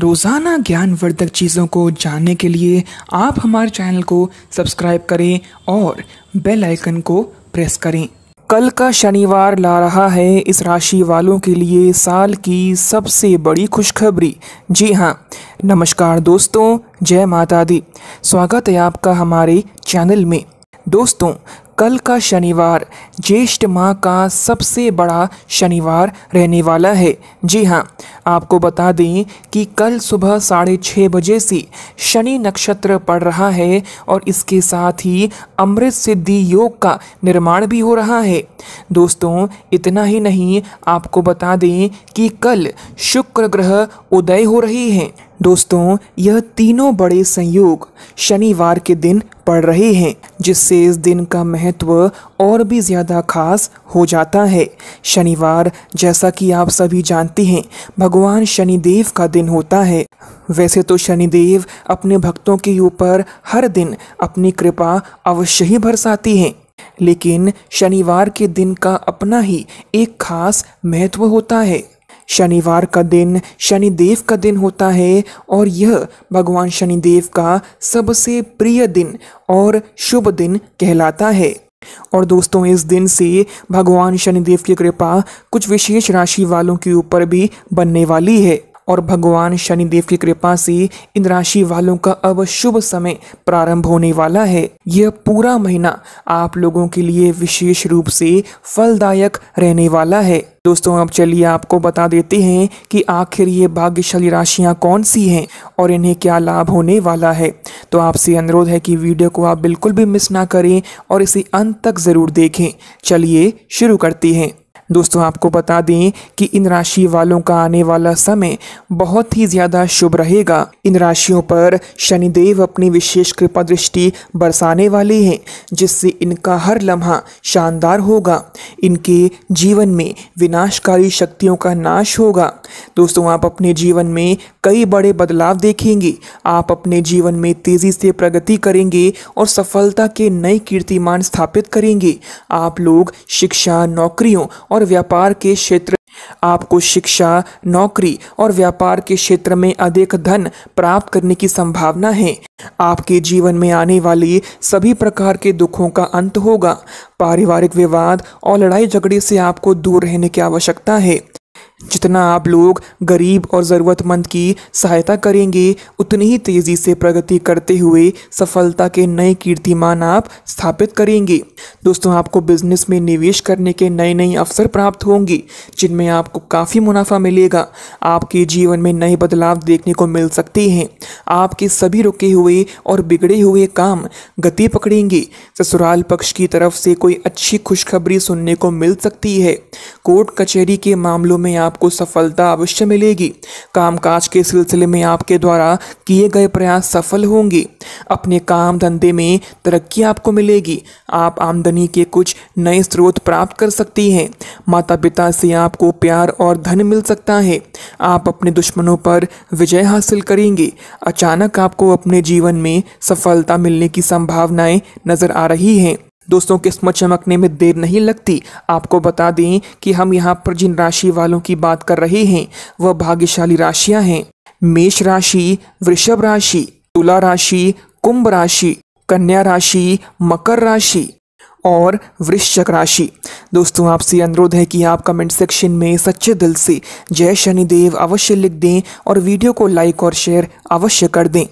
रोज़ाना ज्ञानवर्धक चीज़ों को जानने के लिए आप हमारे चैनल को सब्सक्राइब करें और बेल आइकन को प्रेस करें कल का शनिवार ला रहा है इस राशि वालों के लिए साल की सबसे बड़ी खुशखबरी जी हाँ नमस्कार दोस्तों जय माता दी स्वागत है आपका हमारे चैनल में दोस्तों कल का शनिवार ज्येष्ठ माह का सबसे बड़ा शनिवार रहने वाला है जी हाँ आपको बता दें कि कल सुबह साढ़े छः बजे से शनि नक्षत्र पड़ रहा है और इसके साथ ही अमृत सिद्धि योग का निर्माण भी हो रहा है दोस्तों इतना ही नहीं आपको बता दें कि कल शुक्र ग्रह उदय हो रही है दोस्तों यह तीनों बड़े संयोग शनिवार के दिन पड़ रहे हैं जिससे इस दिन का महत्व और भी ज़्यादा खास हो जाता है शनिवार जैसा कि आप सभी जानते हैं भगवान शनिदेव का दिन होता है वैसे तो शनिदेव अपने भक्तों के ऊपर हर दिन अपनी कृपा अवश्य ही बरसाती हैं लेकिन शनिवार के दिन का अपना ही एक खास महत्व होता है शनिवार का दिन शनिदेव का दिन होता है और यह भगवान शनिदेव का सबसे प्रिय दिन और शुभ दिन कहलाता है और दोस्तों इस दिन से भगवान शनिदेव की कृपा कुछ विशेष राशि वालों के ऊपर भी बनने वाली है और भगवान शनिदेव की कृपा से इन राशि वालों का अब शुभ समय प्रारंभ होने वाला है यह पूरा महीना आप लोगों के लिए विशेष रूप से फलदायक रहने वाला है दोस्तों अब चलिए आपको बता देते हैं कि आखिर ये भाग्यशाली राशियां कौन सी हैं और इन्हें क्या लाभ होने वाला है तो आपसे अनुरोध है कि वीडियो को आप बिल्कुल भी मिस ना करें और इसे अंत तक ज़रूर देखें चलिए शुरू करते हैं दोस्तों आपको बता दें कि इन राशि वालों का आने वाला समय बहुत ही ज़्यादा शुभ रहेगा इन राशियों पर शनिदेव अपनी विशेष कृपा दृष्टि बरसाने वाले हैं जिससे इनका हर लम्हा शानदार होगा इनके जीवन में विनाशकारी शक्तियों का नाश होगा दोस्तों आप अपने जीवन में कई बड़े बदलाव देखेंगे आप अपने जीवन में तेज़ी से प्रगति करेंगे और सफलता के नए कीर्तिमान स्थापित करेंगे आप लोग शिक्षा नौकरियों और व्यापार के क्षेत्र आपको शिक्षा नौकरी और व्यापार के क्षेत्र में अधिक धन प्राप्त करने की संभावना है आपके जीवन में आने वाले सभी प्रकार के दुखों का अंत होगा पारिवारिक विवाद और लड़ाई झगड़े से आपको दूर रहने की आवश्यकता है जितना आप लोग गरीब और ज़रूरतमंद की सहायता करेंगे उतनी ही तेज़ी से प्रगति करते हुए सफलता के नए कीर्तिमान आप स्थापित करेंगे दोस्तों आपको बिजनेस में निवेश करने के नए नए अवसर प्राप्त होंगे जिनमें आपको काफ़ी मुनाफा मिलेगा आपके जीवन में नए बदलाव देखने को मिल सकते हैं आपके सभी रुके हुए और बिगड़े हुए काम गति पकड़ेंगे ससुराल पक्ष की तरफ से कोई अच्छी खुशखबरी सुनने को मिल सकती है कोर्ट कचहरी के मामलों में आप आपको सफलता अवश्य मिलेगी कामकाज के सिलसिले में आपके द्वारा किए गए प्रयास सफल होंगे अपने काम धंधे में तरक्की आपको मिलेगी आप आमदनी के कुछ नए स्रोत प्राप्त कर सकती हैं माता पिता से आपको प्यार और धन मिल सकता है आप अपने दुश्मनों पर विजय हासिल करेंगे अचानक आपको अपने जीवन में सफलता मिलने की संभावनाएं नज़र आ रही हैं दोस्तों किस्मत चमकने में देर नहीं लगती आपको बता दें कि हम यहाँ पर जिन राशि वालों की बात कर रहे हैं वह भाग्यशाली राशियां हैं मेष राशि वृषभ राशि तुला राशि कुंभ राशि कन्या राशि मकर राशि और वृश्चक राशि दोस्तों आपसे अनुरोध है कि आप कमेंट सेक्शन में सच्चे दिल से जय शनिदेव अवश्य लिख दें और वीडियो को लाइक और शेयर अवश्य कर दें